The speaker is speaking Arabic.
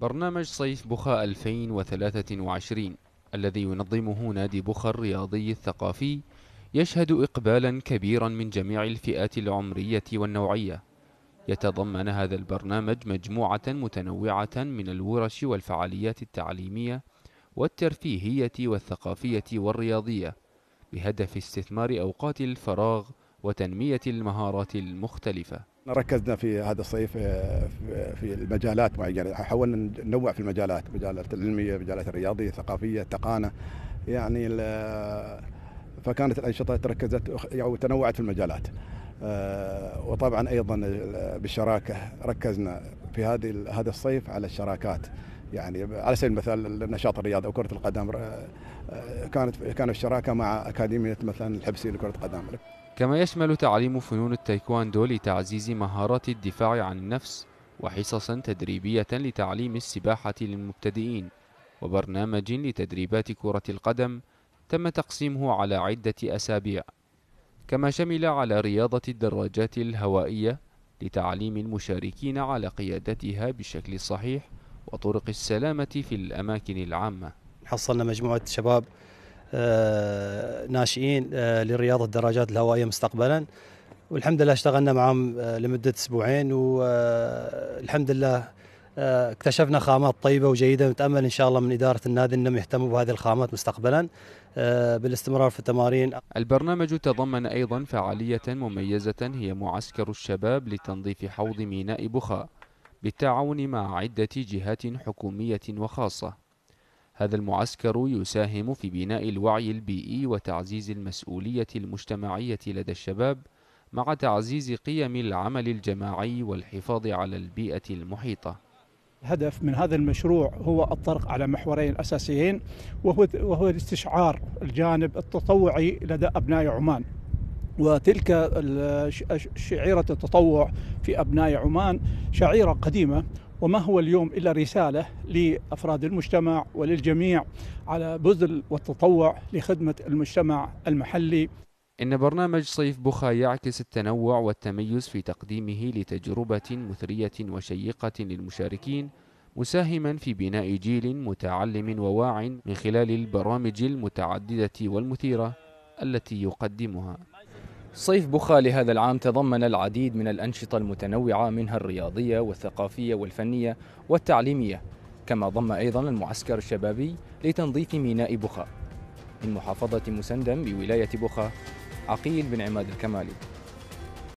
برنامج صيف بوخا 2023 الذي ينظمه نادي بوخا الرياضي الثقافي يشهد إقبالا كبيرا من جميع الفئات العمرية والنوعية يتضمن هذا البرنامج مجموعة متنوعة من الورش والفعاليات التعليمية والترفيهية والثقافية والرياضية بهدف استثمار أوقات الفراغ وتنمية المهارات المختلفة ركزنا في هذا الصيف آه، آه، في المجالات معينة يعني حاولنا ننوع في المجالات مجالات العلمية مجالات الرياضية الثقافية التقانة يعني آه، فكانت الأنشطة تركزت يعني تنوعت في المجالات وطبعا أيضا بالشراكة ركزنا في هذه هذا الصيف على الشراكات يعني على سبيل المثال النشاط الرياضي او كره القدم آه، كانت كان شراكه مع اكاديميه مثلا الحبسي لكره القدم كما يشمل تعليم فنون التايكواندو لتعزيز مهارات الدفاع عن النفس وحصصا تدريبيه لتعليم السباحه للمبتدئين وبرنامج لتدريبات كره القدم تم تقسيمه على عده اسابيع كما شمل على رياضه الدراجات الهوائيه لتعليم المشاركين على قيادتها بشكل صحيح وطرق السلامة في الأماكن العامة حصلنا مجموعة شباب آه، ناشئين آه، لرياضة الدراجات الهوائية مستقبلا والحمد لله اشتغلنا معهم آه، لمدة أسبوعين والحمد لله اكتشفنا خامات طيبة وجيدة نتأمل إن شاء الله من إدارة النادي أنهم يهتموا بهذه الخامات مستقبلا بالاستمرار في التمارين البرنامج تضمن أيضا فعالية مميزة هي معسكر الشباب لتنظيف حوض ميناء بخاء بالتعاون مع عدة جهات حكومية وخاصة. هذا المعسكر يساهم في بناء الوعي البيئي وتعزيز المسؤولية المجتمعية لدى الشباب مع تعزيز قيم العمل الجماعي والحفاظ على البيئة المحيطة. هدف من هذا المشروع هو الطرق على محورين اساسيين وهو وهو الاستشعار الجانب التطوعي لدى ابناء عمان وتلك شعيرة التطوع في أبناء عمان شعيرة قديمة وما هو اليوم إلا رسالة لأفراد المجتمع وللجميع على بذل والتطوع لخدمة المجتمع المحلي إن برنامج صيف بخا يعكس التنوع والتميز في تقديمه لتجربة مثرية وشيقة للمشاركين مساهما في بناء جيل متعلم وواع من خلال البرامج المتعددة والمثيرة التي يقدمها صيف بخا لهذا العام تضمن العديد من الأنشطة المتنوعة منها الرياضية والثقافية والفنية والتعليمية كما ضم أيضا المعسكر الشبابي لتنظيف ميناء بخا من محافظة مسندم بولاية بخا عقيل بن عماد الكمالي